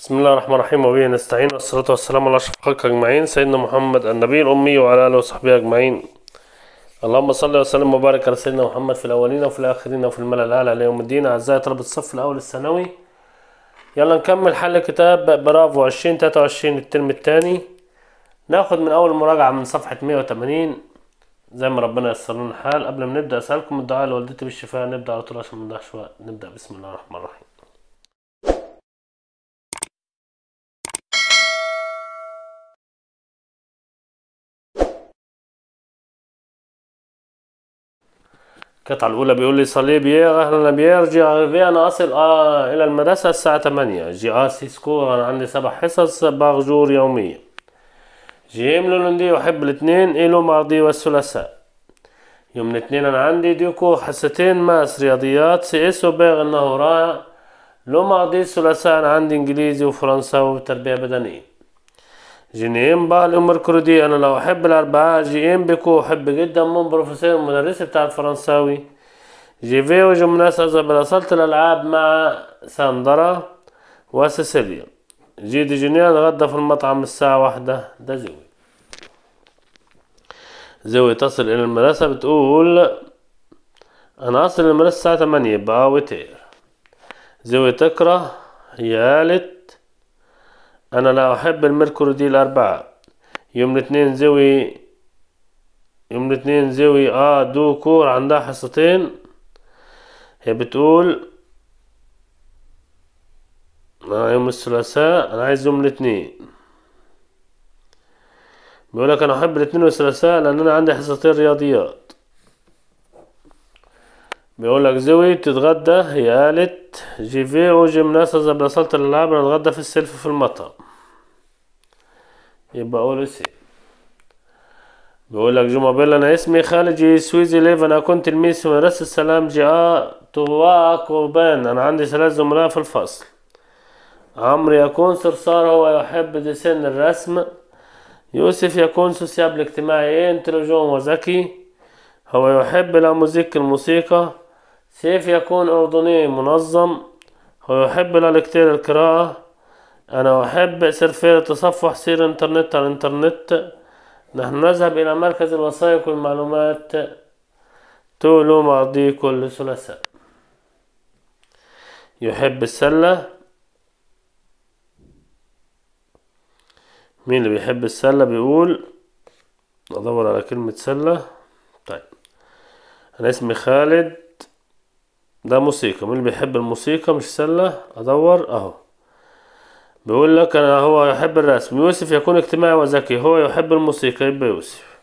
بسم الله الرحمن الرحيم وبه نستعين والصلاة والسلام على أشرف الخلق أجمعين سيدنا محمد النبي الأمي وعلى آله وصحبه أجمعين اللهم صل وسلم وبارك على سيدنا محمد في الأولين وفي الآخرين وفي الملأ الأعلى ليوم الدين أعزائي طلبة الصف الأول الثانوي يلا نكمل حل كتاب برافو 2023 الترم الثاني ناخد من أول مراجعة من صفحة 180 زي ما ربنا يسر لنا الحال قبل ما نبدأ أسألكم الدعاء لوالدتي بالشفاء نبدأ على طول عشان ما نضيعش وقت نبدأ بسم الله الرحمن الرحيم القطعة الأولى بيقول لي صاليه بيير أهلا بيير جي أريفي أنا أصل آه إلى المدرسة الساعة تمانية جي آر سي سكور أنا عندي سبع حصص بارجور يوميا جيم لوندي أحب الاثنين إلو ماضي والثلاثاء يوم الاثنين أنا عندي ديكو حصتين ماس رياضيات سي إس وبيغ إنه رائع لو ماضي الثلاثاء أنا عندي إنجليزي وفرنساوي وتربية بدنية جنين بالأمر كردي أنا لو أحب الأربعة جيين بكو أحب جدا من بروفيسور مدرسي بتاع الفرنساوي جيفي وجمناسة بلاصلت الألعاب مع ساندرا وسيسيليا جي دي جنيه في المطعم الساعة واحدة ده زوي زوي تصل إلى المدرسة بتقول أنا أصل المدرسة الساعة تمانية بقى وتير زوي تكره يالت أنا لا أحب الميركوري دي الأربعة يوم الاثنين زوي يوم الاثنين زوي آه دو كور عندها حصتين هي بتقول آه يوم الثلاثاء أنا عايز يوم الاثنين بيقول لك أنا أحب الاثنين والثلاثاء لأن أنا عندي حصتين رياضيات بيقول لك زوي بتتغدى هي قالت في او جيمناسا إذا بلاصلت الألعاب نتغدى في السلف في المطعم يبقى أقول سي بيقول لك جو بيلا أنا اسمي خالد جي سويزي ليف أنا كنت تلميذ ورس السلام جي اه توا قربان أنا عندي ثلاث زملاء في الفصل عمرو يكون صرصار هو يحب ديسين الرسم يوسف يكون سوسيابل اجتماعي إيه، انتليجون وذكي هو يحب لا موزيك الموسيقى سيف يكون أردني منظم ويحب الكتير القراءة أنا أحب يصير في تصفح سير إنترنت على الإنترنت نحن نذهب إلى مركز الوثائق والمعلومات تولو ماضي كل ثلاثاء يحب السلة مين اللي بيحب السلة بيقول أدور على كلمة سلة طيب أنا اسمي خالد ده موسيقى مين اللي بيحب الموسيقى مش سلة ادور اهو بيقول لك انا هو يحب الرسم يوسف يكون اجتماعي وذكي هو يحب الموسيقى يبقى يوسف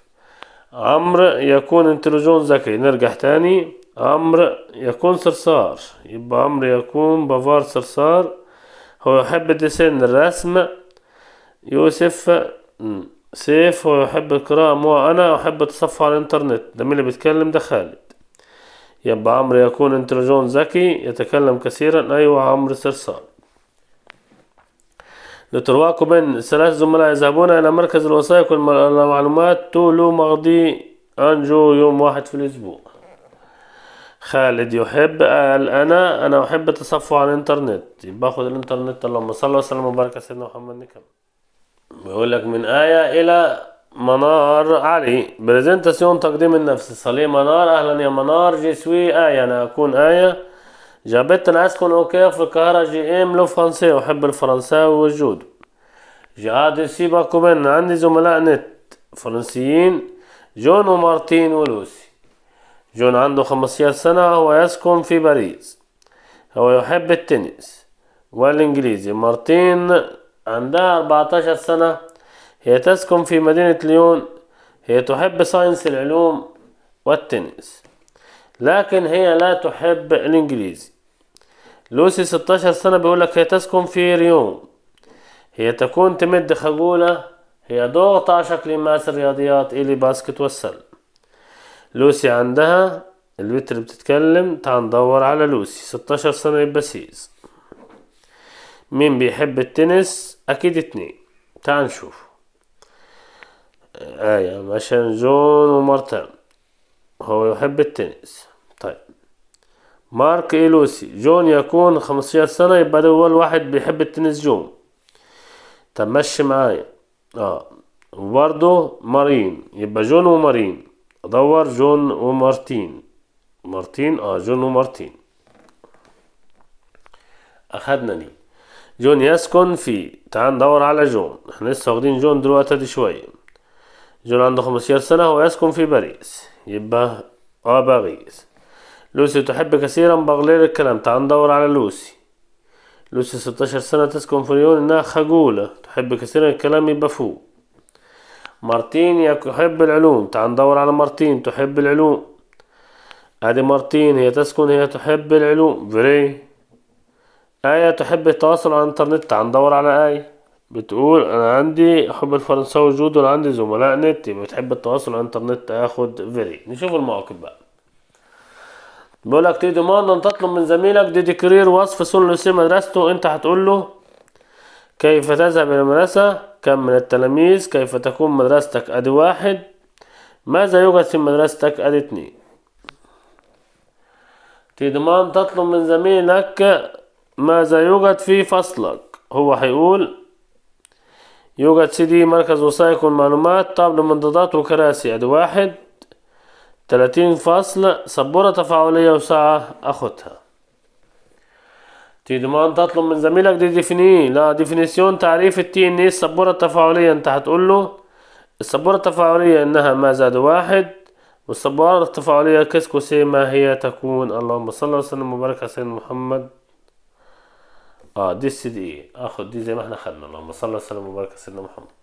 عمرو يكون انتليجون ذكي نرجع تاني عمرو يكون صرصار يبقى عمرو يكون بافار صرصار هو يحب الديسين الرسم يوسف سيف هو يحب القراءة مو أنا أحب التصفح على الإنترنت ده مين اللي بيتكلم ده خالد يبقى عمرو يكون انترجون ذكي يتكلم كثيرا أيوة عمرو سرسان لتروا كوبن ثلاث زملاء يذهبون إلى مركز الوثائق والمعلومات تولو مغدي أنجو يوم واحد في الأسبوع خالد يحب قال أنا أنا أحب التصفح على الإنترنت باخد الإنترنت اللهم صل وسلم وبارك على سيدنا محمد نكمل بيقول لك من آية إلى منار علي برزنتاسيون تقديم النفس صلي منار اهلا يا منار جي سوي ايه انا اكون ايه جابت اسكن اوكي في القاهرة جي ام لو فرنسي احب الفرنساوي جي جهاد سيبكم من عندي زملاء نت فرنسيين جون ومارتين ولوسي جون عنده 15 سنة هو يسكن في باريس هو يحب التنس والانجليزي مارتين عندها 14 سنة هي تسكن في مدينة ليون هي تحب ساينس العلوم والتنس لكن هي لا تحب الإنجليزي لوسي 16 سنة بيقولك هي تسكن في ريوم هي تكون تمد خجولة هي ضغط شكل ماس الرياضيات إلي باسكت والسل لوسي عندها البيت اللي بتتكلم تعال ندور على لوسي 16 سنة يبقى مين بيحب التنس أكيد اتنين تعال نشوف آية عشان جون ومارتن هو يحب التنس طيب مارك إيلوسي جون يكون 15 سنة يبقى ده أول واحد بيحب التنس جون طب مشي معايا اه وبرضو مارين يبقى جون ومارين ادور جون ومارتين مارتين اه جون ومارتين اخدنا دي جون يسكن في تعال ندور على جون احنا لسه واخدين جون دلوقتي دي شويه جون عنده 15 سنة ويسكن في باريس يبقى اه باريس لوسي تحب كثيرا بغلير الكلام تعال ندور على لوسي لوسي 16 سنة تسكن في ليون إنها خجولة تحب كثيرا الكلام يبقى فوق مارتين يحب العلوم تعال ندور على مارتين تحب العلوم ادي مارتين هي تسكن هي تحب العلوم فري آية تحب التواصل على الإنترنت تعال ندور على آية بتقول انا عندي حب الفرنساوي جودو وعندي زملاء نت يبقى بتحب التواصل على الانترنت اخد فيري نشوف المواقف بقى بيقول لك تي ديماند ان تطلب من زميلك ديدي كرير وصف ثلثي مدرسته انت هتقول له كيف تذهب الى المدرسة كم من التلاميذ كيف تكون مدرستك ادي واحد ماذا يوجد في مدرستك ادي اتنين تي ديماند تطلب من زميلك ماذا يوجد في فصلك هو هيقول يوجد سيدي مركز وثائق المعلومات طابل منضدات وكراسي ادي واحد تلاتين فصل سبورة تفاعلية وساعة أخدها دمان تطلب من زميلك دي ديفيني لا ديفينيسيون تعريف التي ان ايه السبورة التفاعلية انت هتقول له السبورة التفاعلية انها ما زاد واحد والسبورة التفاعلية كسكو سي ما هي تكون اللهم صل وسلم وبارك على سيدنا محمد اه دي السي دي اي اخد دي زي ما احنا خدنا اللهم صل وسلم وبارك على سيدنا محمد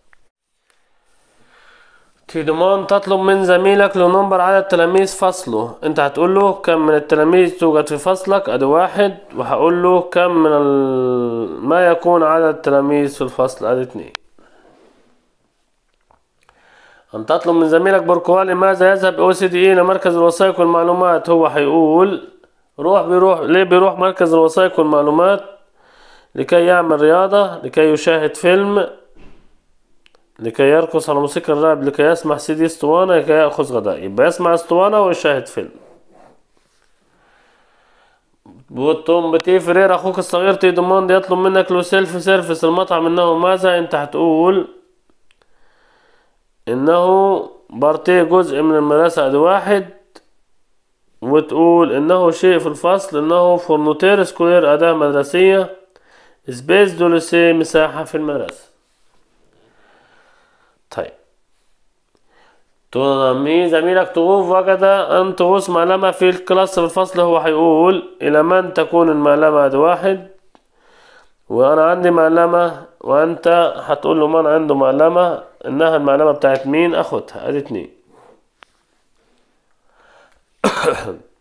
ضمان تطلب من زميلك لنمبر عدد تلاميذ فصله انت هتقول له كم من التلاميذ توجد في فصلك ادي واحد وهقول له كم من ال... ما يكون عدد التلاميذ في الفصل ادي اتنين ان تطلب من زميلك بركوالي ماذا يذهب او سي دي اي لمركز الوثائق والمعلومات هو هيقول روح بيروح ليه بيروح مركز الوثائق والمعلومات لكي يعمل رياضة لكي يشاهد فيلم لكي يرقص على موسيقى الرعب لكي يسمع سيدي اسطوانة لكي يأخذ غداء يبقى يسمع اسطوانة ويشاهد فيلم بوتوم بتي فرير اخوك الصغير تي دوموند يطلب منك لو سيلف سيرفيس المطعم انه ماذا انت هتقول انه بارتيه جزء من المدرسة ادي واحد وتقول انه شيء في الفصل انه فورنوتير سكوير اداة مدرسية سبيس دولسي مساحة في المدرسة طيب تضمي زميلك تغوص وجد أن تغوص معلمة في الكلاس في الفصل هو هيقول إلى من تكون المعلمة هذا واحد وأنا عندي معلمة وأنت هتقول له من عنده معلمة إنها المعلمة بتاعت مين أخدها أدي اتنين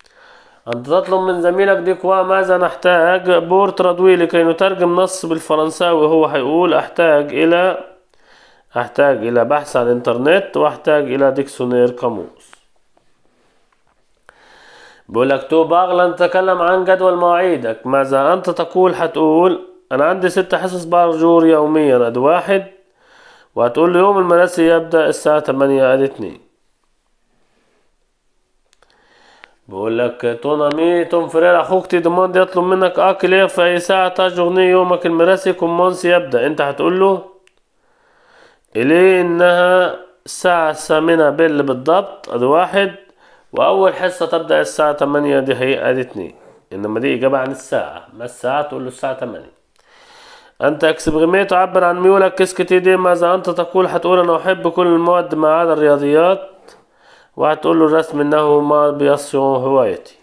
أنت تطلب من زميلك ديكوا ماذا نحتاج بور ترادوي لكي نترجم نص بالفرنساوي هو هيقول أحتاج إلى أحتاج إلى بحث على الإنترنت وأحتاج إلى ديكسونير قاموس بقول لك تو باغلا نتكلم عن جدول مواعيدك ماذا أنت تقول هتقول أنا عندي ست حصص بارجور يوميا أدي واحد وهتقول لي يوم المدرسة يبدأ الساعة تمانية أدي اتنين بقول لك تونا مي توم فرير اخوك تي تدمون يطلب منك اكل في ساعة جورني يومك المراسي كومونس يبدا انت هتقول له الي انها الساعة الثامنة بال بالضبط ادي واحد واول حصة تبدأ الساعة تمانية دي هي ادي اتنين انما دي اجابة عن الساعة ما الساعة تقول له الساعة تمانية أنت إكسبريمي تعبر عن ميولك كسكتي دي ماذا أنت تقول هتقول أنا أحب كل المواد ما عدا الرياضيات وهتقول له الرسم انه ما بيصيغ هوايتي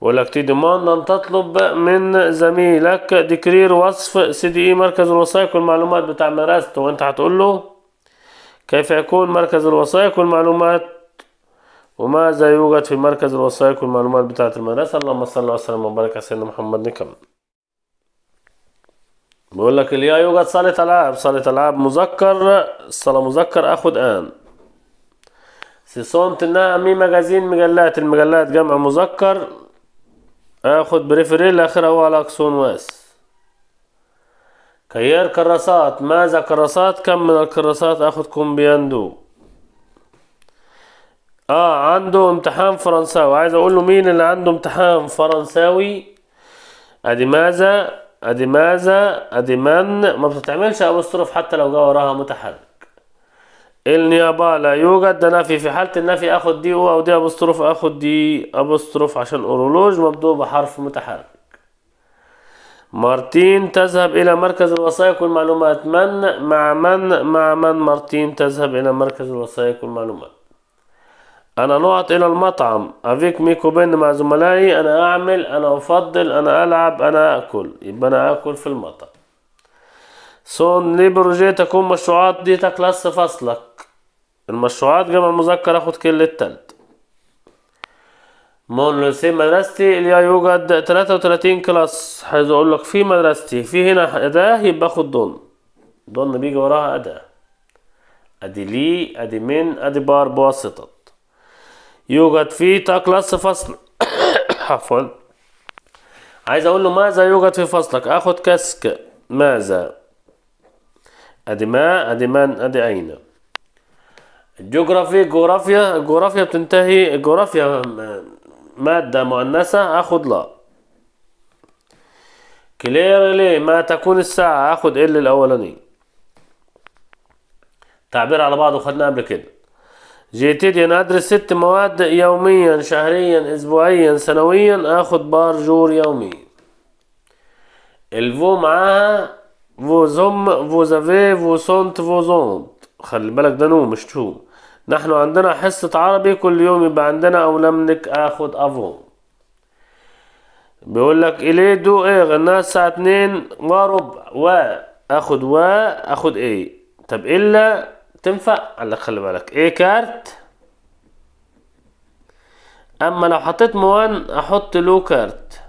بقول لك تضمن ان تطلب من زميلك ديكرير وصف سي دي اي مركز الوثائق والمعلومات بتاع مدرسته وانت هتقول له كيف يكون مركز الوثائق والمعلومات وماذا يوجد في مركز الوثائق والمعلومات بتاعة المدرسة اللهم صل وسلم وبارك على سيدنا محمد نكمل بقول لك اليا يوجد صالة ألعاب صالة ألعاب مذكر الصالة مذكر أخد آن سيسونت انها امي مجازين مجلات المجلات جمع مذكر اخد بريفريل اخر هو الاكسون واس كيار كراسات ماذا كراسات كم من الكراسات اخد كومبياندو اه عنده امتحان فرنساوي عايز اقول له مين اللي عنده امتحان فرنساوي ادي ماذا ادي ماذا ادي من ما بتتعملش ابو حتى لو جا وراها متحرك النيابة لا يوجد ده نفي في حالة النفي اخد دي او او دي ابوستروف اخد دي ابوستروف عشان اورولوج مبدوء بحرف متحرك مارتين تذهب إلى مركز الوثائق والمعلومات من مع من مع من مارتين تذهب إلى مركز الوثائق والمعلومات أنا نقط إلى المطعم أفيك ميكو بين مع زملائي أنا أعمل أنا أفضل أنا ألعب أنا أكل يبقى أنا أكل في المطعم سون لي بروجي تكون مشروعات دي تكلاس فصلك المشروعات جمع مذكر اخد كل التلت مون مونلوسي مدرستي اللي يوجد 33 كلاس عايز اقول لك في مدرستي في هنا اداة يبقى اخد دون دون بيجي وراها اداة ادي لي ادي من ادي بار بواسطة يوجد في تا كلاس فصل عفوا عايز اقول له ماذا يوجد في فصلك اخد كسك ماذا ادي ما ادي من ادي اين الجغرافيا جغرافيا الجغرافيا بتنتهي الجغرافيا مادة مؤنثة اخد لا كليرلي ما تكون الساعة اخد ال الاولاني تعبير على بعضه خدناه قبل كده جيتيد انا ادرس ست مواد يوميا شهريا اسبوعيا سنويا اخد بار جور يومي الفو معاها Vos hommes, vos avez, sont, ont. خلي بالك ده نو مش تو. نحن عندنا حصة عربي كل يوم يبقى عندنا أو لم نك آخد أفون. بيقول لك إلي دو إيه غناها الساعة اتنين وربع و آخد و آخد إيه. طب إلا تنفع قال لك خلي بالك إيه كارت أما لو حطيت موان أحط لو كارت.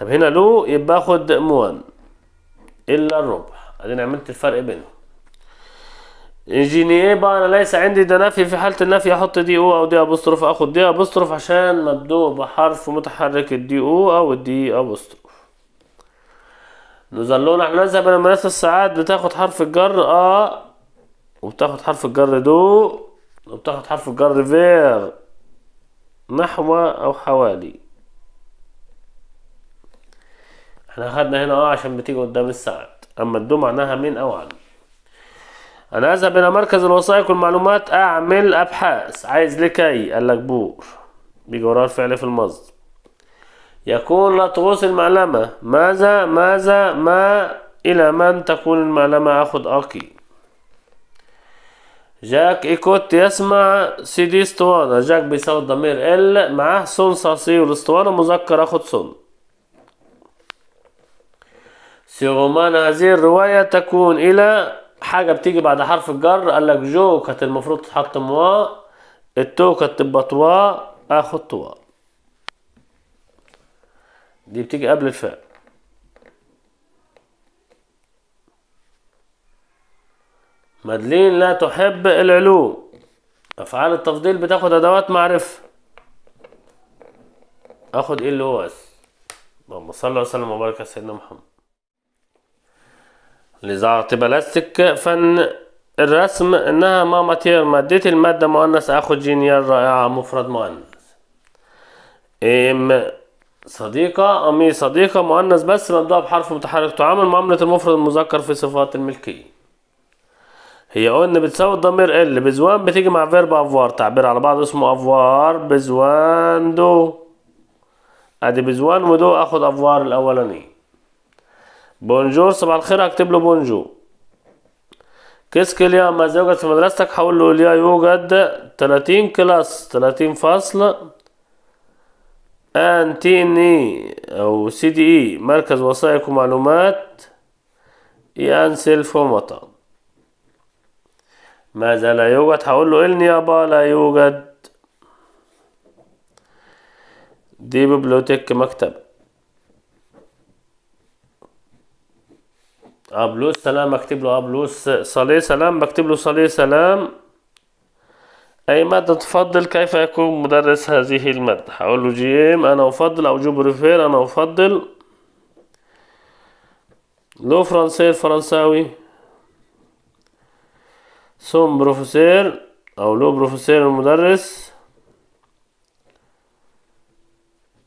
طب هنا لو يبقى اخد موان الا الربع ادينا عملت الفرق بينهم ايه بقى انا ليس عندي ده نفي في حاله النفي احط دي او او دي ابوستروف اخد دي ابوستروف عشان مبدوء بحرف متحرك الدي او او الدي ابوستروف نظلون احنا نذهب الى مدرسه الساعات بتاخد حرف الجر ا آه وبتاخد حرف الجر دو وبتاخد حرف الجر فير نحو او حوالي احنا اخدنا هنا اه عشان بتيجي قدام الساعات اما الدو معناها من او عن انا اذهب الى مركز الوثائق والمعلومات اعمل ابحاث عايز لكي قال لك بور بيجي وراه الفعل في المصدر يكون لا تغوص المعلمة ماذا ماذا ما إلى من تكون المعلمة أخذ أقي جاك إيكوت يسمع سيدي اسطوانة جاك بيساوي الضمير ال معاه سون صاصي والاسطوانة مذكر أخد سون سيغومان هذه الرواية تكون إلى حاجة بتيجي بعد حرف الجر قال لك جو كانت المفروض تتحط موا التو كانت تبقى توا آخد توا دي بتيجي قبل الفاء مادلين لا تحب العلو أفعال التفضيل بتاخد أدوات معرفة آخد إيه اللي هو اللهم صل وسلم وبارك على سيدنا محمد لذا اعتبال فن الرسم انها ما ماتير المادة مؤنث اخو جينير رائعة مفرد مؤنث ام صديقة امي صديقة مؤنث بس مبدوعة بحرف متحرك تعامل معاملة المفرد المذكر في صفات الملكية هي قلنا بتساوي الضمير ال بزوان بتيجي مع فيرب افوار تعبير على بعض اسمه افوار بزوان دو ادي بزوان ودو اخد افوار الاولانيه بونجور صباح الخير اكتب له بونجو كيس ما يوجد في مدرستك حول له ليا يوجد 30 كلاس 30 فصل ان تي ني او سي دي اي مركز وثائق ومعلومات اي ان سيلف ومطعم ماذا لا يوجد هقول له النيابة لا يوجد دي ببليوتيك مكتب أبلوس سلام بكتب له أبلوس صلي سلام بكتب له صلي سلام أي مادة تفضل كيف يكون مدرس هذه المادة هقول له جي إم أنا أفضل أو ريفير أنا أفضل لو فرنسي فرنساوي سوم بروفيسير أو لو بروفيسير المدرس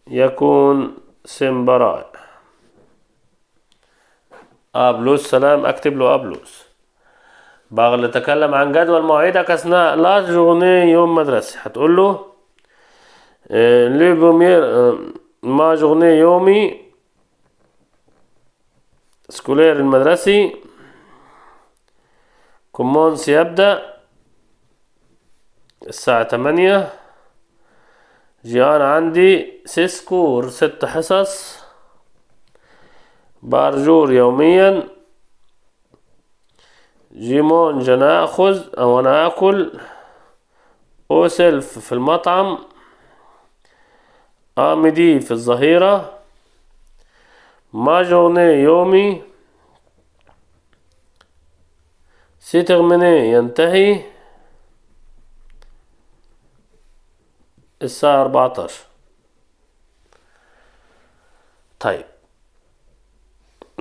يكون سمبراء أبلوس سلام أكتب له أبلوس بغل تكلم عن جدول مواعيدك أثناء لا جورني يوم مدرسي هتقول له آه، لي بومير آه، ما جورني يومي سكولير المدرسي كومونس يبدأ الساعة تمانية جيان عندي سيسكور ست حصص بارجور يوميا جيمون جناخذ او انا اكل اوسلف في المطعم امدي في الظهيرة ماجورني يومي سيترميني ينتهي الساعة 14 طيب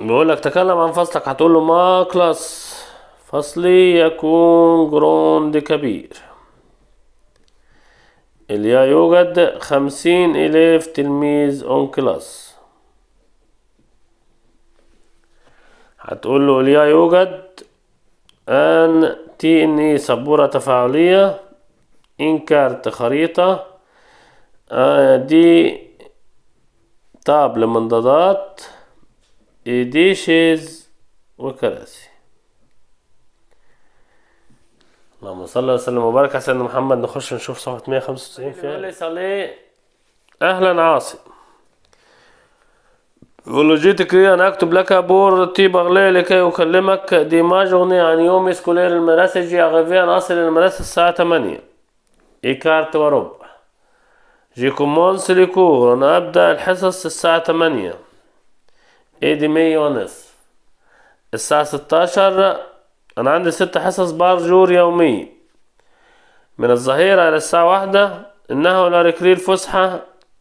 بيقول لك تكلم عن فصلك هتقول له ما كلاس فصلي يكون جروند كبير اليا يوجد خمسين ألف تلميذ أون كلاس هتقول له اليا يوجد أن تي إن إي سبورة تفاعلية إن كارت خريطة آه، دي تاب لمنضدات ديشز وكراسي اللهم صل وسلم وبارك على سيدنا محمد نخش نشوف صفحة 195 فيها يقول لي صلي أهلا عاصم يقول له جيتك لي أنا أكتب لك بور تي طيب بغلي لكي أكلمك دي ما أغنية عن يوم سكولير المدرسة جي أغيفي أنا أصل المدرسة الساعة 8 إيكارت وربع جي كومونس ليكور أنا أبدأ الحصص الساعة 8 ادي مية ونص الساعة ستاشر انا عندي ست حصص بارجور يومي من الظهيرة الى الساعة واحدة انه لا ركريل فسحة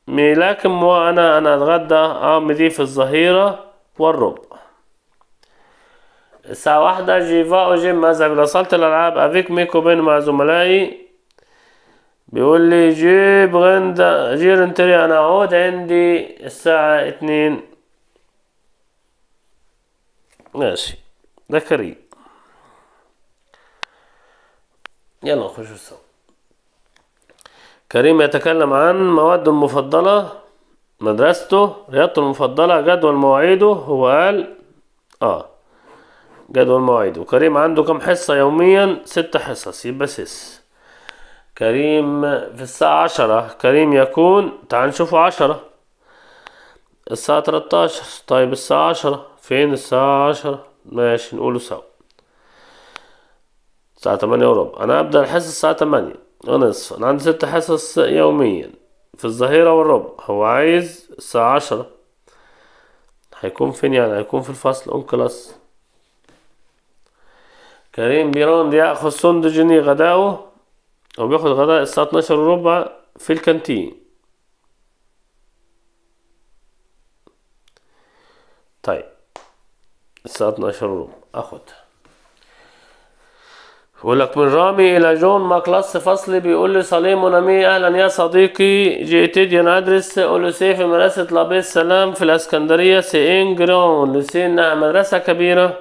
لكن مو انا اتغدى ام دي في الظهيرة والربع الساعة واحدة جيفا وجيم اذهب الى صالة الالعاب افيك ميكو بين مع زملائي بيقول لي جيب غندا جير انتري انا اعود عندي الساعة اتنين ماشي ده كريم يلا نخش السؤال كريم يتكلم عن مواده المفضلة مدرسته رياضته المفضلة جدول مواعيده هو قال اه جدول مواعيده كريم عنده كم حصة يوميا ست حصص يبقى سيس كريم في الساعة عشرة كريم يكون تعال نشوفه عشرة الساعة تلتاشر طيب الساعة عشرة فين الساعة عشرة ماشي نقوله سوا الساعة تمانية وربع أنا أبدأ الحصة الساعة تمانية ونصف أنا عندي ست حصص يوميا في الظهيرة والربع هو عايز الساعة عشرة هيكون فين يعني هيكون في الفصل أون كلاس كريم بيراند ياخد سوند جيني غداءه وبياخد بياخد غداء الساعة اتناشر وربع في الكانتين طيب الساعة 12 وربع اخدها بيقول لك من رامي الى جون ما كلاس فصل بيقول لي صليم ونمي اهلا يا صديقي جيتيديا دي انا ادرس اولوسي في مدرسة لابي السلام في الاسكندرية سين جرون لسي انها مدرسة كبيرة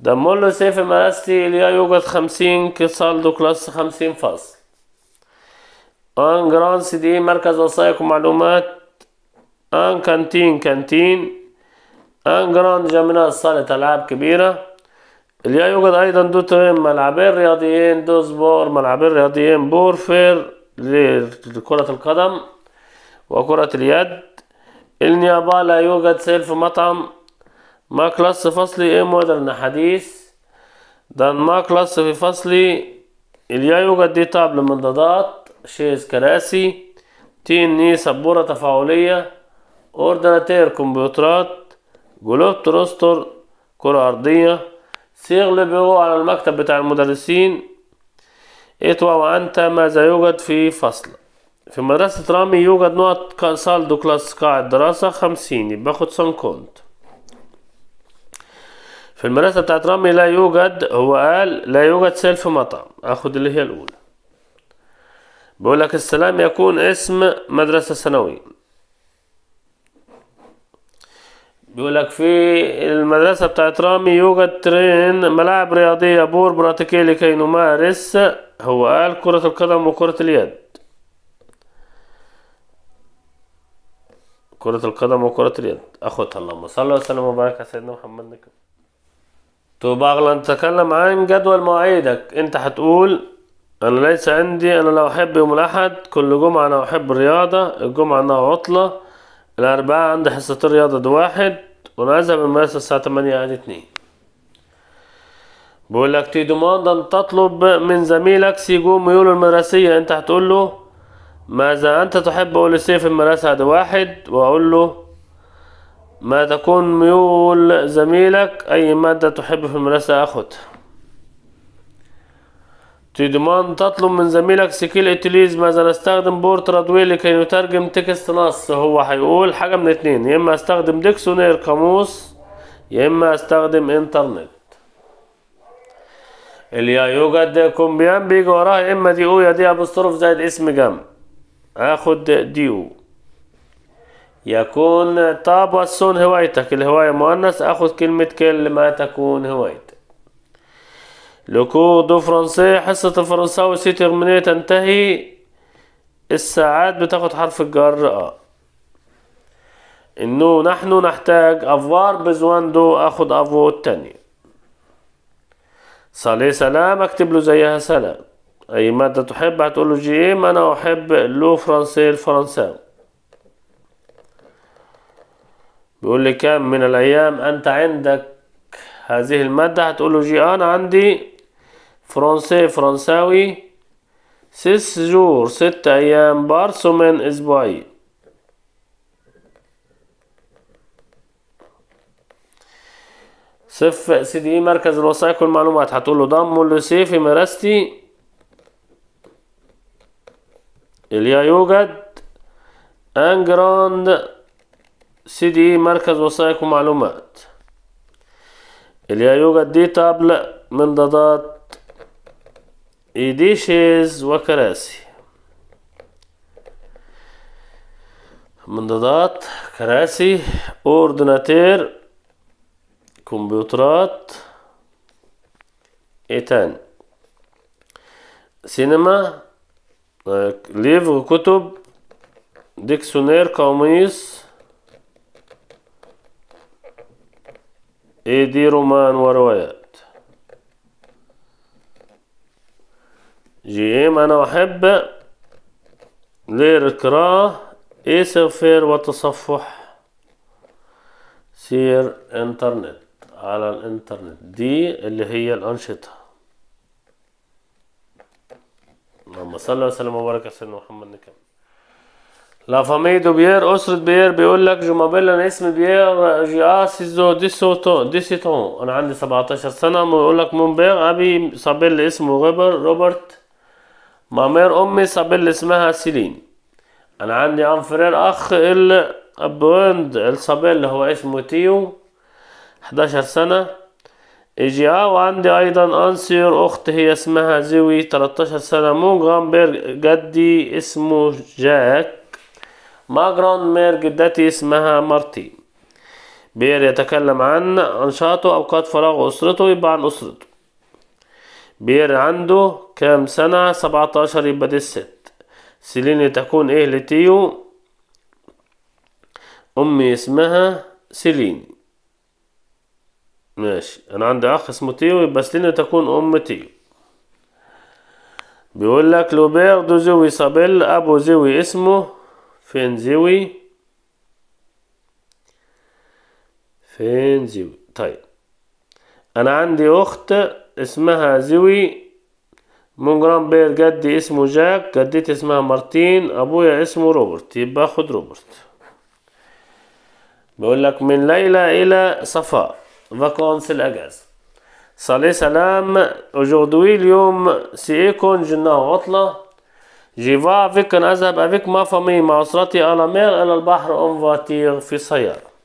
دمول لسي في مدرستي اللي يوجد خمسين دو كلاس خمسين فصل ان جران سي دي مركز وثائق ومعلومات ان كانتين كانتين أنجراند جامينا صالة ألعاب كبيرة اللي يوجد أيضا دوتهم ملعبين رياضيين دوزبور ملعبين رياضيين بورفير لكرة القدم وكرة اليد النيابة لا يوجد سيلف مطعم ما كلاس فصلي ايه مودرن حديث ما كلاس في فصلي اللي يوجد دي طابل منضادات شيز كراسي تين ني سبورة تفاعلية اوردناتير كمبيوترات جلوت تروستر كرة أرضية سيغ لبيرو على المكتب بتاع المدرسين اتوى وأنت ماذا يوجد في فصل في مدرسة رامي يوجد نقط سالدو كلاس قاع الدراسة خمسين باخد سون كونت في المدرسة بتاعت رامي لا يوجد هو قال لا يوجد سيلف مطعم اخد اللي هي الأولى بقولك السلام يكون اسم مدرسة ثانوية بيقول لك في المدرسة بتاعت رامي يوجد ترين ملاعب رياضية بور براتيكي لكي نمارس هو قال كرة القدم وكرة اليد كرة القدم وكرة اليد أخوتها اللهم صل وسلم وبارك على سيدنا محمد أغلى نتكلم عن جدول مواعيدك أنت هتقول أنا ليس عندي أنا لو أحب يوم الأحد كل جمعة أنا أحب الرياضة الجمعة أنا عطلة الأربعة عندي حصتين رياضة ده واحد وأنا أذهب المدرسة الساعة تمانية عن اتنين بقول لك أن تطلب من زميلك سيجو ميوله المدرسية أنت هتقول له ماذا أنت تحب أقول أوليسيه في المدرسة ده واحد وأقول له ما تكون ميول زميلك أي مادة تحب في المدرسة أخد تضمن تطلب من زميلك سكيل اتليز ماذا نستخدم بورت رادوي لكي نترجم تكست نص هو هيقول حاجة من اتنين يا اما استخدم ديكسونير قاموس يا اما استخدم انترنت اللي يوجد كومبيان بيجي وراها يا اما دي او يا دي ابوستروف زائد اسم جمع اخد دي او يكون طاب والسون هوايتك الهواية مؤنث اخد كلمة كل ما تكون هوايتك لوكو دو فرنسي حصة الفرنساوي سي تيرميني تنتهي الساعات بتاخد حرف الجر اه انه نحن نحتاج افوار بزوان دو اخد افو التاني صلي سلام اكتب له زيها سلام اي مادة تحب هتقول له جي ام انا احب لو فرنسي الفرنساوي بيقول لي كم من الايام انت عندك هذه المادة هتقول له جي آه، انا عندي فرونسي فرنساوي سيس جور ست أيام بارسومين إسبوعي صف سي دي إيه، مركز الوثائق كل معلومات هتقول له ضم اللوسي في مراستي اليا يوجد انجراند سي دي إيه، مركز وثائق ومعلومات اليا يوجد دي تابل من ضادات ايديشيز وكراسي منضدات كراسي أوردناتير كمبيوترات ايتان تاني سينما ليفر كتب ديكسونير قميص ايدي رومان وروايات جيم أنا أحب اي يسفر وتصفح سير انترنت على الانترنت دي اللي هي الأنشطة اللهم صل وسلم وبارك على سيدنا محمد نكمل دو بيير أسرة بيير بيقول لك مابيل أنا اسمي بيير جياسيزو ديسوتو ديسيتون أنا عندي 17 سنة بيقول لك بيير أبي صابيل اسمه روبرت روبرت مامير امي اللي اسمها سيلين انا عندي انفرير فرير اخ ال الصابل اللي هو اسمه تيو 11 سنة اه وعندي ايضا انسير اخت هي اسمها زوي 13 سنة مو غامبير جدي اسمه جاك ما جراند مير جدتي اسمها مارتي بير يتكلم عن انشاطه اوقات فراغ اسرته يبقى عن اسرته بير عنده كام سنة سبعتاشر يبقى دي الست سيليني تكون ايه لتيو امي اسمها سيليني ماشي انا عندي اخ اسمه تيو يبقى سيليني تكون ام تيو بيقول لك لوبير دو زوي صابيل ابو زوي اسمه فين زوي فين زوي طيب انا عندي اخت اسمها زوي من جرامبير جدي اسمه جاك جدتي اسمها مارتين أبويا اسمه روبرت يبقى خد روبرت بيقول لك من ليلى إلى صفاء فاكونس الأجازة صالي سلام aujourd'hui اليوم سي إيكون جناه عطلة جي فا فيك أذهب أفيك ما فامي مع أسرتي على مير إلى البحر أون فاتير في سيارة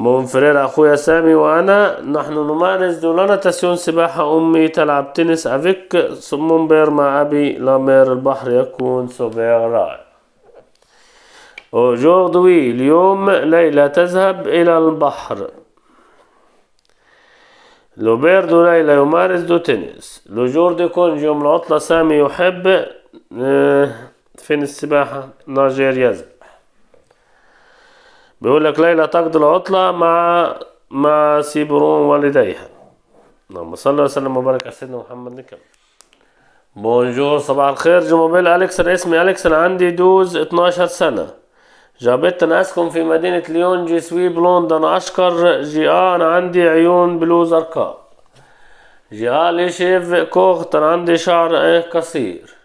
منفرر اخويا سامي وانا نحن نمارس تسيون سباحة امي تلعب تنس افيك سمون بير مع ابي لامير البحر يكون صباغ رائع aujourd'hui اليوم ليلى تذهب الى البحر دو ليلى يمارس دو تنس لو جور دي كونج يوم العطلة سامي يحب فين السباحة ناجير يزن بيقول لك ليلى تقضي العطلة مع مع سيبرون والديها اللهم صل وسلم وبارك على سيدنا محمد نكمل بونجور صباح الخير جموبيل أليكس أنا اسمي أليكس أنا عندي دوز 12 سنة جابت أنا أسكن في مدينة ليون جي سوي بلوند أنا أشكر جي اه أنا عندي عيون بلو زرقاء جي اه ليشيف كوخت أنا عندي شعر إيه، قصير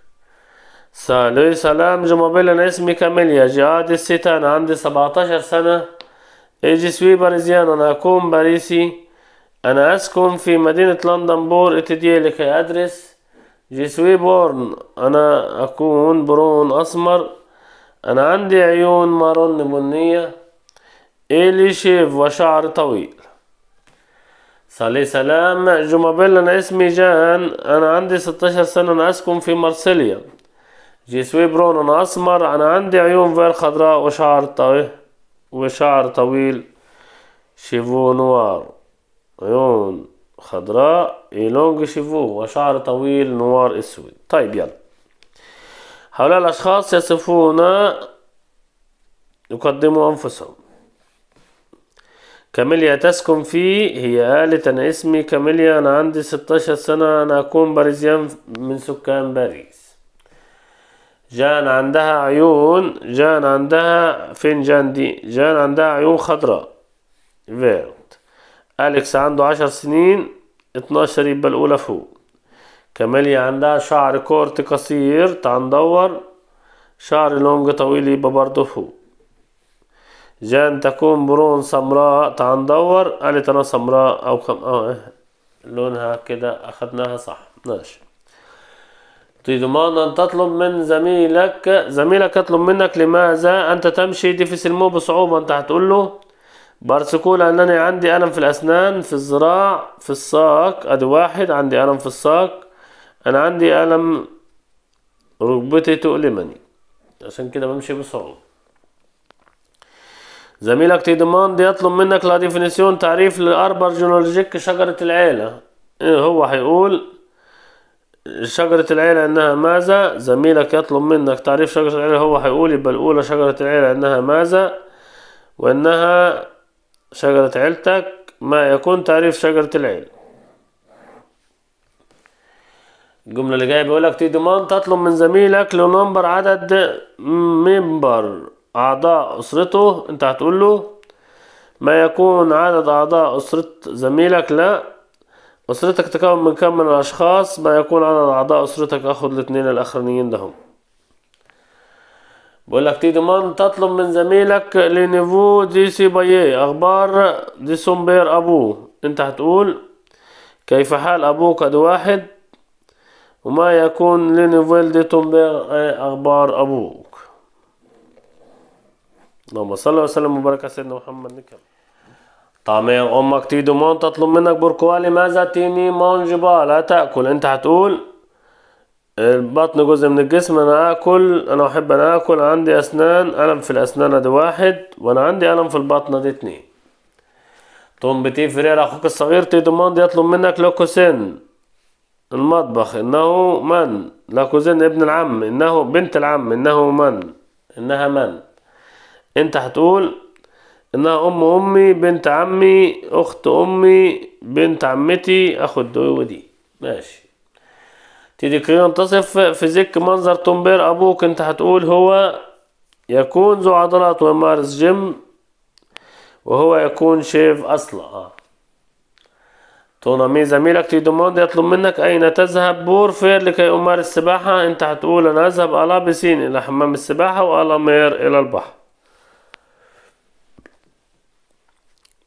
سالي سلام جموبيل انا اسمي كاميليا جهاد الستة انا عندي سبعتاشر سنة اجي سوي باريزيان انا اكون باريسي انا اسكن في مدينة لندن بور اتدي لك ادرس جي سوي بورن انا اكون برون اسمر انا عندي عيون مارون بنية الي شيف وشعر طويل سالي سلام جموبيل انا اسمي جان انا عندي ستاشر سنة انا اسكن في مارسيليا جسوي برون أسمر أنا عندي عيون فير خضراء وشعر طويل وشعر طويل شيفو نوار عيون خضراء لونج شيفو وشعر طويل نوار أسود طيب يلا هؤلاء الأشخاص يصفون يقدموا أنفسهم كاميليا تسكن في هي قالت أنا اسمي كاميليا أنا عندي 16 سنة أنا أكون باريزيان من سكان باريس جان عندها عيون جان عندها فين جان دي جان عندها عيون خضراء فيرت أليكس عنده عشر سنين اتناشر يبقى الأولى فوق كاميليا عندها شعر كورت قصير تعال ندور شعر لونج طويل يبقى برضه فوق جان تكون برون سمراء تعال ندور قالت أنا سمراء أو كم اه لونها كده أخدناها صح ماشي تضمن أن تطلب من زميلك زميلك يطلب منك لماذا أنت تمشي دي في سلمو بصعوبة أنت هتقول له بارسكول أنني عندي ألم في الأسنان في الذراع في الساق أدي واحد عندي ألم في الساق أنا عندي ألم ركبتي تؤلمني عشان كده بمشي بصعوبة زميلك تيدمان دي يطلب منك لا ديفينيسيون تعريف لأربر جينولوجيك شجرة العيلة إيه هو هيقول شجرة العيلة انها ماذا زميلك يطلب منك تعريف شجرة العيلة هو هيقول يبقى الاولى شجرة العيلة انها ماذا وانها شجرة عيلتك ما يكون تعريف شجرة العيلة الجملة اللي جاية بيقولك تي ديماند تطلب من زميلك لنمبر عدد ممبر أعضاء أسرته أنت هتقول له ما يكون عدد أعضاء أسرة زميلك لا أسرتك تكون من كم من الأشخاص ما يكون على أعضاء أسرتك أخذ الاثنين الأخرانيين لهم بقول لك دمان تطلب من زميلك لنيفو دي سي بايي أخبار دي سومبير أبوه أنت هتقول كيف حال أبوك دي واحد وما يكون لينيفيل دي تومبير أخبار أبوك اللهم صل وسلم وبارك على سيدنا محمد نكمل طعمية أمك تيدومون مون تطلب منك بركوالي ماذا تيني مون لا تأكل أنت هتقول البطن جزء من الجسم أنا آكل أنا أحب أن آكل عندي أسنان ألم في الأسنان دي واحد وأنا عندي ألم في البطن دي اتنين توم بتي فرير أخوك الصغير تيدومون مون يطلب منك لوكوسين المطبخ إنه من لوكوسين ابن العم إنه بنت العم إنه من إنها من أنت هتقول انها ام امي بنت عمي اخت امي بنت عمتي اخو الدوي ودي ماشي تيجي كريون تصف في زك منظر تومبير ابوك انت هتقول هو يكون ذو عضلات ويمارس جيم وهو يكون شيف اصلا آه. تونامي زميلك تي دوموند يطلب منك أين تذهب بورفير لكي أمارس السباحة أنت هتقول أنا أذهب الى بسين إلى حمام السباحة وألامير إلى البحر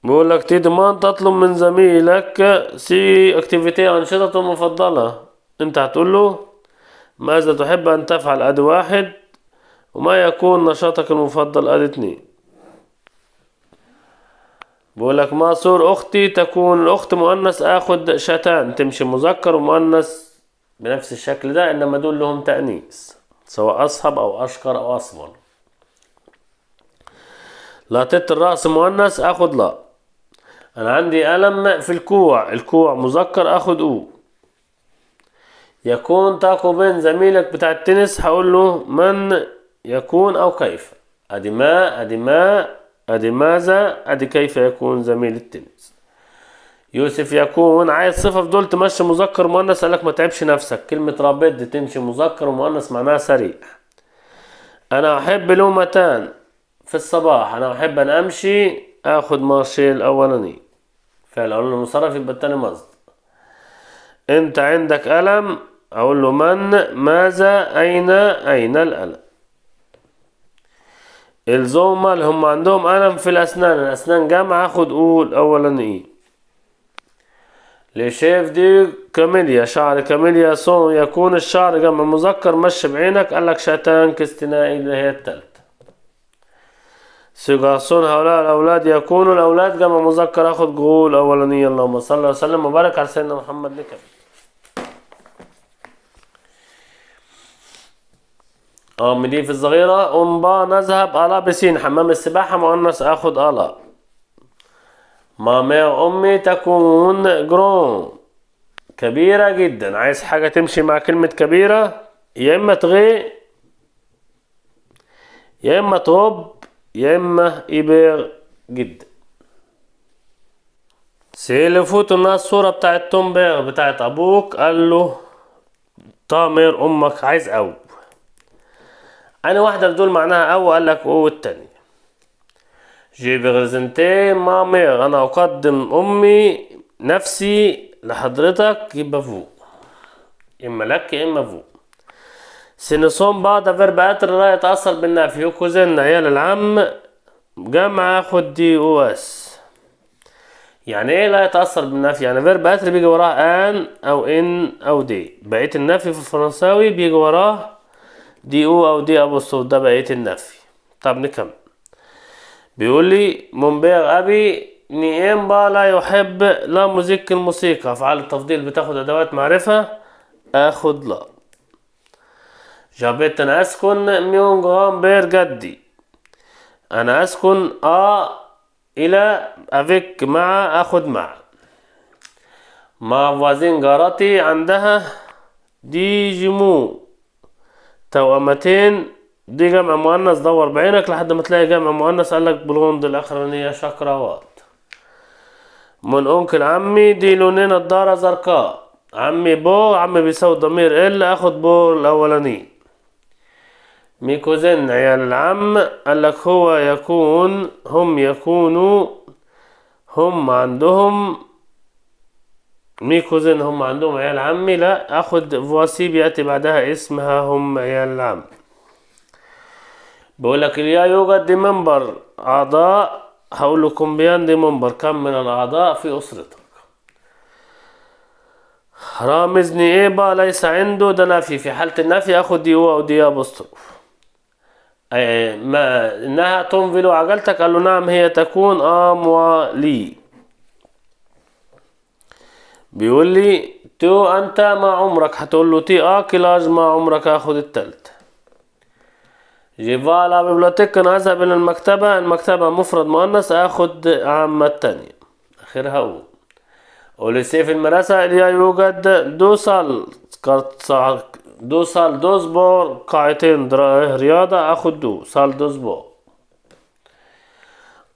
بيقول لك تضمن تطلب من زميلك سي اكتيفيتي انشطته المفضله انت هتقول له ماذا تحب ان تفعل اد واحد وما يكون نشاطك المفضل اد اتنين بيقول لك ما صور اختي تكون الاخت مؤنث اخد شتان تمشي مذكر ومؤنث بنفس الشكل ده انما دول لهم تانيث سواء اصهب او اشقر او اصفر لا تت الراس مؤنث اخد لا انا عندي الم في الكوع الكوع مذكر اخد او يكون تاكو بين زميلك بتاع التنس هقول له من يكون او كيف ادي ما ادي ما ادي ماذا ادي كيف يكون زميل التنس يوسف يكون عايز صفة في دول تمشي مذكر مؤنث قالك ما تعبش نفسك كلمة رابد تمشي مذكر ومؤنث معناها سريع انا احب لومتان في الصباح انا احب ان امشي اخد مارشيل أولاني فعل أقول له مصرف يبقى التاني مصدر أنت عندك ألم أقول له من ماذا أين أين الألم الزومة اللي هم عندهم ألم في الأسنان الأسنان جامعة خد قول أولا إيه لشيف دي كاميليا شعر كاميليا صون يكون الشعر جمع مذكر مشي بعينك قالك شتان كاستنائي اللي هي التالت سيغاصون هؤلاء الأولاد يكونوا الأولاد كما مذكر أخذ قول أولاني اللهم صلى الله عليه وسلم وبارك على سيدنا محمد لك آه، دي في الصغيرة أمبا نذهب على بسين حمام السباحة مؤنث أخذ ألا ماما أمي تكون جرون كبيرة جدا عايز حاجة تمشي مع كلمة كبيرة يا إما تغي يا إما تغب يا إما إيبر جدا سيلفوت الناس صورة بتاعت تومبير بتاعت أبوك قال له تامر أمك عايز أو أنا واحدة بدول معناها أو قال لك أو التانية جي بغرزنتي ما مير أنا أقدم أمي نفسي لحضرتك يبقى فوق إما لك إما فوق سينسون بعض فيرب اتر راه يتأثر بالنفي كوزين عيال العم جمع خد دي او اس يعني ايه لا يتأثر بالنفي يعني فيرب اتر بيجي وراه ان او ان او دي بقية النفي في الفرنساوي بيجي وراه دي او او دي الصوت ده بقية النفي طب نكمل بيقول لي منبغ ابي نيم لا يحب لا موزيك الموسيقى افعال التفضيل بتاخد ادوات معرفة اخد لا جابت أنا أسكن ميونغ بير جدي أنا أسكن آ إلى أفيك مع أخد مع مع فوازين جارتي عندها دي جيمو توأمتين دي جمع مؤنث دور بعينك لحد ما تلاقي جمع مؤنث قالك بلوند الأخرانية شكروات من أنكل عمي دي لونين الدارة زرقاء عمي بو عمي بيساوي ضمير ال أخد بو الأولاني ميكوزن عيال العم قالك هو يكون هم يكونوا هم عندهم ميكوزن هم عندهم عيال عمي لا اخد فواسي بياتي بعدها اسمها هم عيال العم لك اليا يوجد دي منبر اعضاء هقول لكم بيان دي منبر كم من الاعضاء في اسرتك رامز نيبا إيه ليس عنده ده نفي في حالة النفي اخد دي هو او دي ابوستروف ما انها تنفل عجلتك قال له نعم هي تكون اموالي بيقول لي تو انت ما عمرك هتقول له تي اه كلاج ما عمرك اخد التالت جيفالا آه، لا بيبلوتيك انا اذهب الى المكتبة المكتبة مفرد مؤنث اخد عامة تانية اخرها هو ولسي في المدرسة لا يوجد دو سال دو سال دوز بار قاعتين درائه رياضة أخد دو سال دوز بار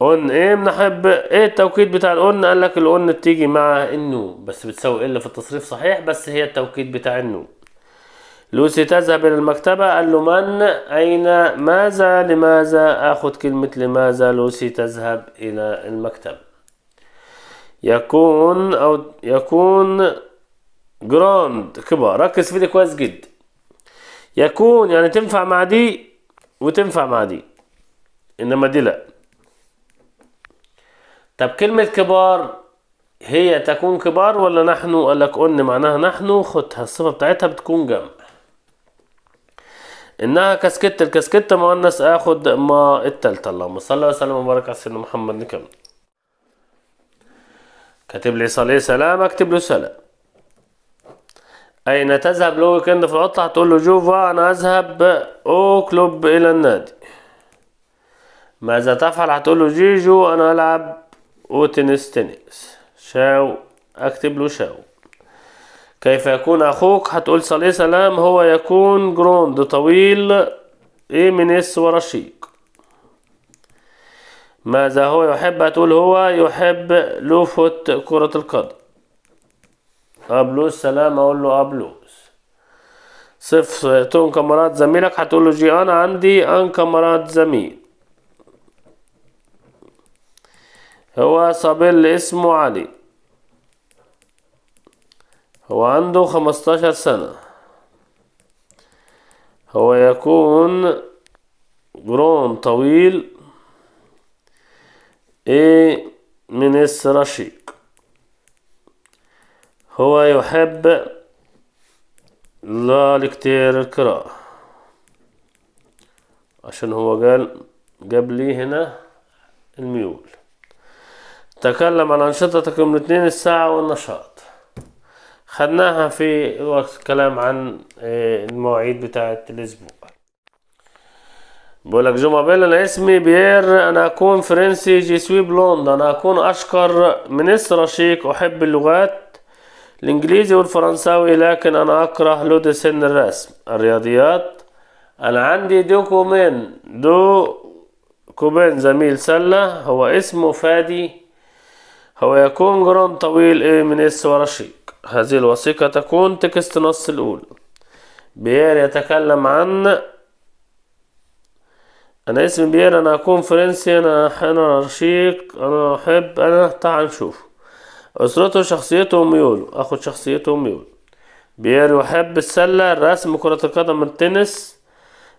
اون ايه بنحب ايه التوكيد بتاع الاون قال لك الاون بتيجي مع النو بس بتساوي ال في التصريف صحيح بس هي التوكيد بتاع النو لوسي تذهب الى المكتبة قال له من اين ماذا لماذا اخد كلمة لماذا لوسي تذهب الى المكتب يكون او يكون جراند كبار ركز في دي كويس جدا يكون يعني تنفع مع دي وتنفع مع دي انما دي لا طب كلمة كبار هي تكون كبار ولا نحن قال لك ان معناها نحن خدها الصفة بتاعتها بتكون جمع انها كاسكت الكاسكت مؤنث اخد ما التالتة اللهم صل وسلم وبارك على سيدنا محمد نكمل كاتب لي صلي سلام اكتب له سلام أين تذهب الويكند في العطلة هتقول له جوفا أنا أذهب او كلوب إلى النادي ماذا تفعل هتقول له جيجو أنا ألعب او تنس شاو أكتب له شاو كيف يكون أخوك هتقول صلي سلام هو يكون جروند طويل اي منس ورشيق ماذا هو يحب هتقول هو يحب لوفوت كرة القدم أبلوس سلام اقول له أبلوس صف تون كاميرات زميلك هتقول له جي انا عندي ان كاميرات زميل هو صابيل اسمه علي هو عنده خمستاشر سنة هو يكون جرون طويل ايه من السرشي هو يحب لا لكتير القراءة عشان هو قال جاب لي هنا الميول تكلم عن أنشطتك من الاثنين الساعة والنشاط خدناها في وقت كلام عن آه، المواعيد بتاعة الأسبوع بقولك جو مابيل أنا اسمي بيير أنا أكون فرنسي جي سوي بلوند أنا أكون أشكر من شيك أحب اللغات الإنجليزي والفرنساوي لكن أنا أكره لودسن الرسم الرياضيات أنا عندي دوكومين دو كوبين زميل سلة هو اسمه فادي هو يكون جرون طويل إيه من إس ورشيق هذه الوثيقة تكون تكست نص الأولى بيير يتكلم عن أنا اسمي بيير أنا أكون فرنسي أنا أنا رشيك أنا أحب أنا تعال نشوف أسرته شخصيته وميوله أخد شخصيته ميولو بيري يحب السلة الرسم كرة القدم التنس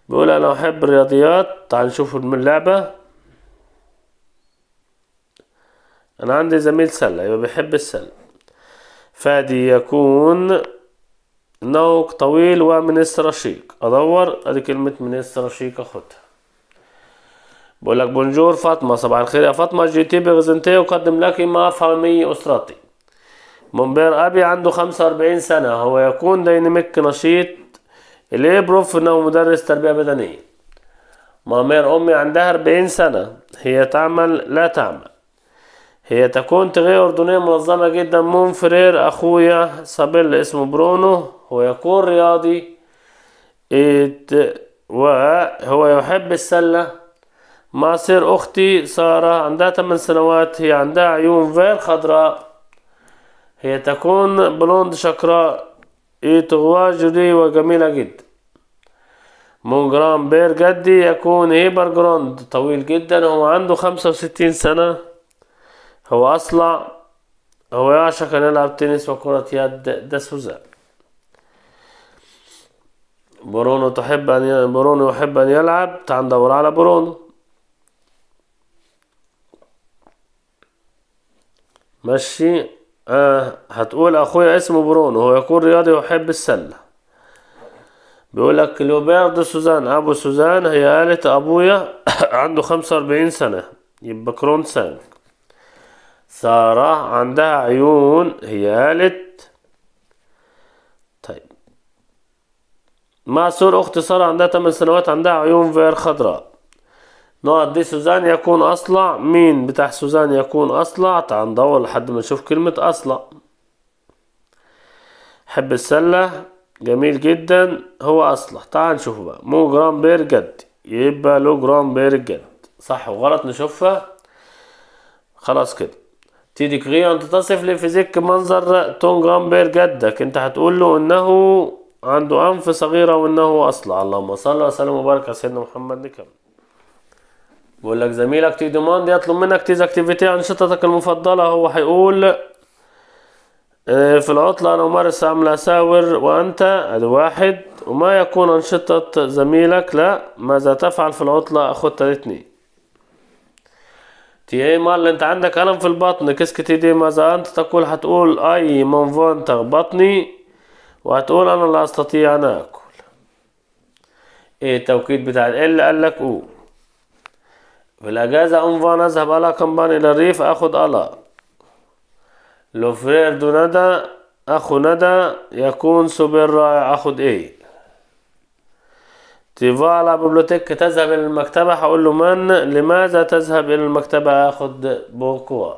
بيقول أنا أحب الرياضيات تعال نشوف اللعبة أنا عندي زميل سلة يبقى بيحب السلة فادي يكون نوك طويل ومنس رشيق أدور أدي كلمة منس رشيق أخدها بقول لك بونجور فاطمة صباح الخير يا فاطمة جي تي بغزنتي أقدم لك ما فهمي أسرتي منبر أبي عنده خمسة وأربعين سنة هو يكون ديناميك نشيط ليه بروف إنه مدرس تربية بدنية مامير أمي عندها أربعين سنة هي تعمل لا تعمل هي تكون تغير أردنية منظمة جدا فرير أخويا صبل اسمه برونو هو يكون رياضي وهو يحب السلة ماسر أختي سارة عندها 8 سنوات هي عندها عيون غير خضراء هي تكون بلوند شقراء تغوى جدي وجميلة جدا مونجرام بير جدي يكون هيبر جروند طويل جدا هو عنده خمسة وستين سنة هو أصلع هو يعشق أن يلعب تنس وكرة يد سوزان برونو تحب أن ي... برونو يحب أن يلعب تعال ندور على برونو ماشي آه هتقول اخويا اسمه برونو هو يكون رياضي ويحب السلة بيقول لك لوبيرد سوزان ابو سوزان هي آلة ابويا عنده خمسة واربعين سنة يبقى كرون سانك سارة عندها عيون هي آلة طيب مع سور اخت سارة عندها تمن سنوات عندها عيون فير خضراء نقط دي سوزان يكون أصلع مين بتاع سوزان يكون أصلع تعال ندور لحد ما نشوف كلمة أصلع حب السلة جميل جدا هو أصلع تعال نشوفه بقى مو جرام بير جد يبقى له جرام بير جد صح وغلط نشوفها خلاص كده تيدي أن تتصف لفيزيك منظر تون جرام بير جدك انت هتقول له انه عنده انف صغيرة وانه أصلع اللهم صل وسلم وبارك على سيدنا محمد نكمل بقول لك زميلك تي دوماند يطلب منك تيز اكتيفيتي انشطتك المفضله هو هيقول آه، في العطلة أنا أمارس عمل أساور وأنت أدي واحد وما يكون أنشطة زميلك لا ماذا تفعل في العطلة أخد تالتني تي اي مال أنت عندك ألم في البطن تي دي ماذا أنت تقول هتقول أي منفون تغبطني وهتقول أنا لا أستطيع أن آكل ايه التوكيد بتاع ال قال لك أوه ولا جاز أنفان أذهب على كمبان إلى الريف أخذ ألا لو دو ندى أخو ندى يكون سوبر رائع أخذ إيه تيفا على بيبلوتيك تذهب إلى المكتبة هقول له من لماذا تذهب إلى المكتبة أخذ بوكوا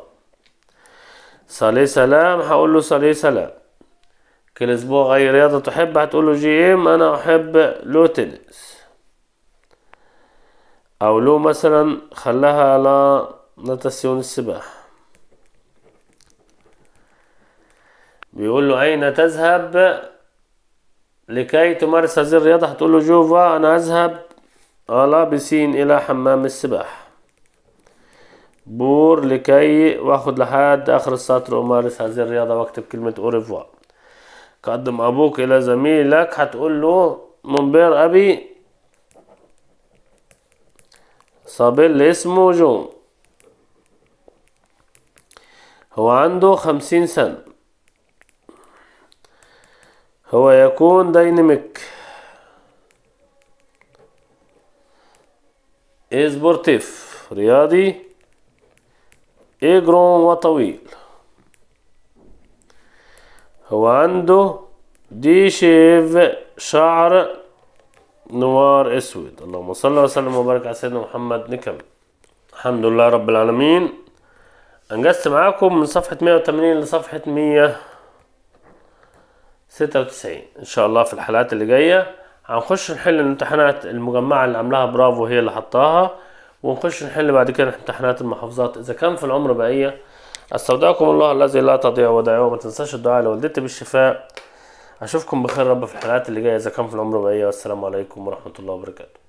صلي سلام هقول له صلي سلام كل أسبوع أي رياضة تحب هتقول له جي إم إيه، أنا أحب لو تنس أو لو مثلا خلاها على نتاسيون السباحة بيقول له أين تذهب لكي تمارس هذه الرياضة هتقول له جوفا أنا أذهب على بسين إلى حمام السباحة بور لكي واخد لحد آخر السطر أمارس هذه الرياضة واكتب كلمة أوريفوار قدم أبوك إلى زميلك هتقول له منبر أبي صابيل اسمه جون هو عنده خمسين سنة هو يكون ديناميك إيه سبورتيف رياضي إجرون إيه وطويل هو عنده دي شيف شعر نوار اسود اللهم صل وسلم وبارك على سيدنا محمد نكمل الحمد لله رب العالمين انجزت معاكم من صفحة 180 لصفحة 196 ان شاء الله في الحلقات اللي جاية هنخش نحل الامتحانات المجمعة اللي عاملاها برافو هي اللي حطاها ونخش نحل بعد كده امتحانات المحافظات اذا كان في العمر بقية استودعكم الله الذي لا تضيع ودعوه وما تنساش الدعاء لوالدتي بالشفاء اشوفكم بخير رب في الحلقات اللي جايه اذا كان في العمر بقيه والسلام عليكم ورحمه الله وبركاته